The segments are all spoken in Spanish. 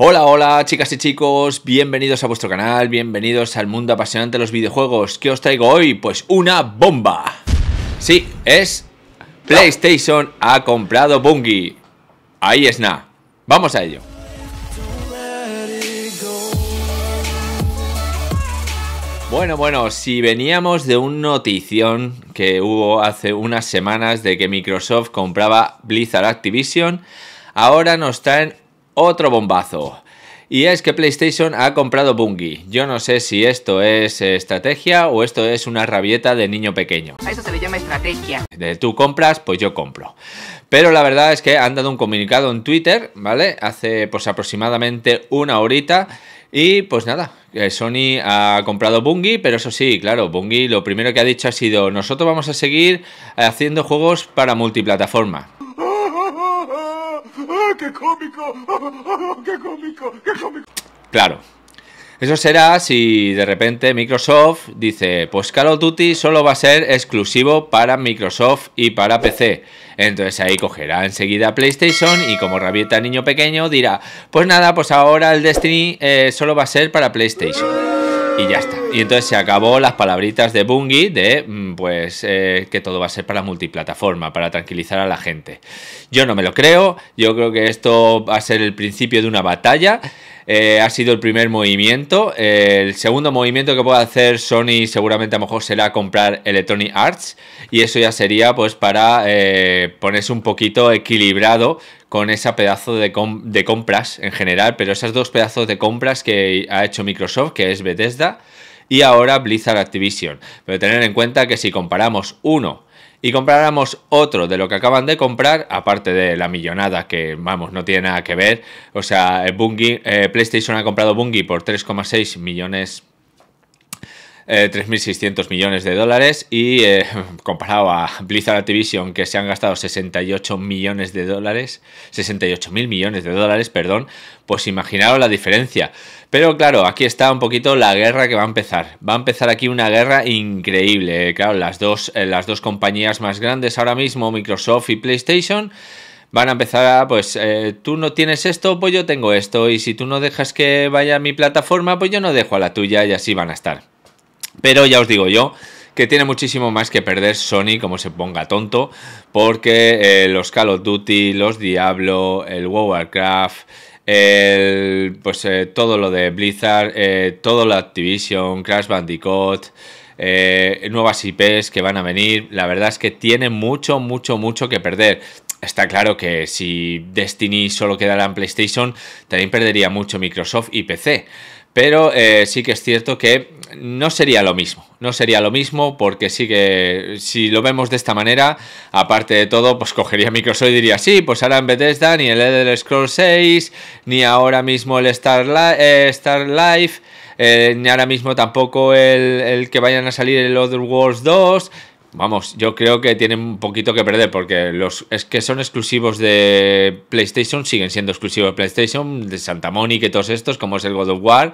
Hola, hola chicas y chicos, bienvenidos a vuestro canal, bienvenidos al mundo apasionante de los videojuegos. ¿Qué os traigo hoy? Pues una bomba. Sí, es PlayStation ha comprado Bungie. Ahí es nada. Vamos a ello. Bueno, bueno, si veníamos de un notición que hubo hace unas semanas de que Microsoft compraba Blizzard Activision, ahora nos traen otro bombazo. Y es que PlayStation ha comprado Bungie. Yo no sé si esto es estrategia o esto es una rabieta de niño pequeño. A eso se le llama estrategia. De tú compras, pues yo compro. Pero la verdad es que han dado un comunicado en Twitter, ¿vale? Hace pues aproximadamente una horita. Y pues nada, eh, Sony ha comprado Bungie, pero eso sí, claro, Bungie lo primero que ha dicho ha sido, nosotros vamos a seguir haciendo juegos para multiplataforma cómico! ¡Qué cómico! ¡Qué cómico! Claro. Eso será si de repente Microsoft dice, pues Call of Duty solo va a ser exclusivo para Microsoft y para PC. Entonces ahí cogerá enseguida PlayStation y como rabieta niño pequeño dirá, pues nada, pues ahora el Destiny eh, solo va a ser para PlayStation. Y ya está. Y entonces se acabó las palabritas de Bungie de mm, pues eh, que todo va a ser para multiplataforma, para tranquilizar a la gente. Yo no me lo creo, yo creo que esto va a ser el principio de una batalla eh, ha sido el primer movimiento. Eh, el segundo movimiento que puede hacer Sony seguramente a lo mejor será comprar Electronic Arts y eso ya sería pues para eh, ponerse un poquito equilibrado con esa pedazo de, compras en general, pero esas dos pedazos de compras que ha hecho Microsoft, que es Bethesda, y ahora Blizzard Activision. Pero tener en cuenta que si comparamos uno y compráramos otro de lo que acaban de comprar, aparte de la millonada que, vamos, no tiene nada que ver. O sea, eh, Bungie, eh, PlayStation ha comprado Bungie por 3,6 millones 3.600 eh, millones de dólares y comparado a Blizzard Activision que se han gastado 68 millones de dólares, 68 mil millones de dólares, perdón, pues imaginaos la diferencia. Pero claro, aquí está un poquito la guerra que va a empezar. Va a empezar aquí una guerra increíble. Eh. Claro, las dos, eh, las dos compañías más grandes ahora mismo, Microsoft y PlayStation, van a empezar a, pues, eh, tú no tienes esto, pues yo tengo esto. Y si tú no dejas que vaya a mi plataforma, pues yo no dejo a la tuya y así van a estar. Pero ya os digo yo, que tiene muchísimo más que perder Sony, como se ponga tonto, porque los Call of Duty, los Diablo, el Warcraft el, pues eh, todo lo de Blizzard, eh, todo la Activision, Crash Bandicoot, eh, nuevas IPs que van a venir. La verdad es que tiene mucho, mucho, mucho que perder. Está claro que si Destiny solo quedara en PlayStation, también perdería mucho Microsoft y PC. Pero eh, sí que es cierto que no sería lo mismo. No sería lo mismo porque sí que si lo vemos de esta manera, aparte de todo, pues cogería Microsoft y diría, sí, pues ahora en Bethesda ni el Elder Scrolls 6, ni ahora mismo el Star eh, Life, eh, ni ahora mismo tampoco el, el, que vayan a salir el Other Wars 2, Vamos, yo creo que tienen un poquito que perder porque los es que son exclusivos de PlayStation, siguen siendo exclusivos de PlayStation, de Santa Monica y todos estos, como es el God of War,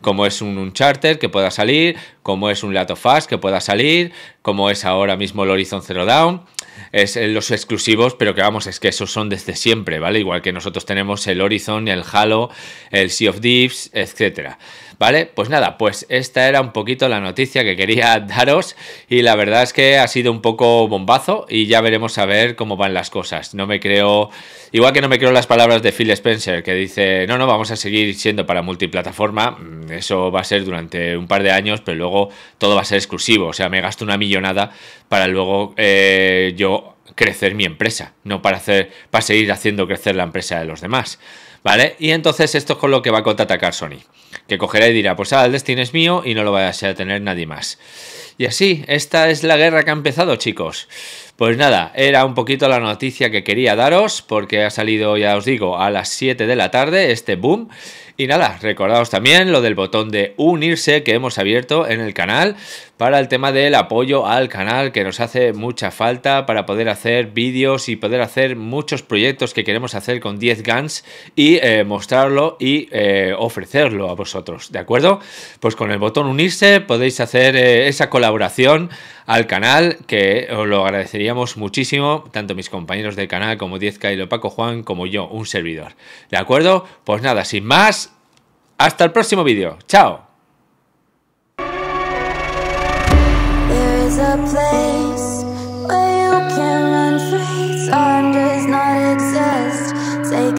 como es un Uncharted que pueda salir, como es un Lato Fast que pueda salir, como es ahora mismo el Horizon Zero Down. Es eh, los exclusivos, pero que vamos, es que esos son desde siempre, ¿vale? Igual que nosotros tenemos el Horizon, el Halo, el Sea of Thieves, etcétera. ¿Vale? Pues nada, pues esta era un poquito la noticia que quería daros y la verdad es que ha sido un poco bombazo y ya veremos a ver cómo van las cosas. No me creo, igual que no me creo las palabras de Phil Spencer que dice, no, no, vamos a seguir siendo para multiplataforma, mm, eso va a ser durante un par de años, pero luego todo va a ser exclusivo, o sea, me gasto una millonada para luego eh, yo crecer mi empresa, no para hacer para seguir haciendo crecer la empresa de los demás. ¿Vale? Y entonces esto es con lo que va a contraatacar Sony. Que cogerá y dirá, pues ahora el destino es mío y no lo vaya a tener nadie más. Y así, esta es la guerra que ha empezado, chicos. Pues nada, era un poquito la noticia que quería daros, porque ha salido, ya os digo, a las 7 de la tarde este boom. Y nada, recordaos también lo del botón de unirse que hemos abierto en el canal para el tema del apoyo al canal que nos hace mucha falta para poder hacer vídeos y poder hacer muchos proyectos que queremos hacer con 10 guns y eh, mostrarlo y eh, ofrecerlo a vosotros, ¿de acuerdo? Pues con el botón unirse podéis hacer eh, esa colaboración al canal que os lo agradecería muchísimo, tanto mis compañeros del canal como 10K y lo Paco Juan, como yo, un servidor. ¿De acuerdo? Pues nada, sin más, hasta el próximo vídeo. ¡Chao!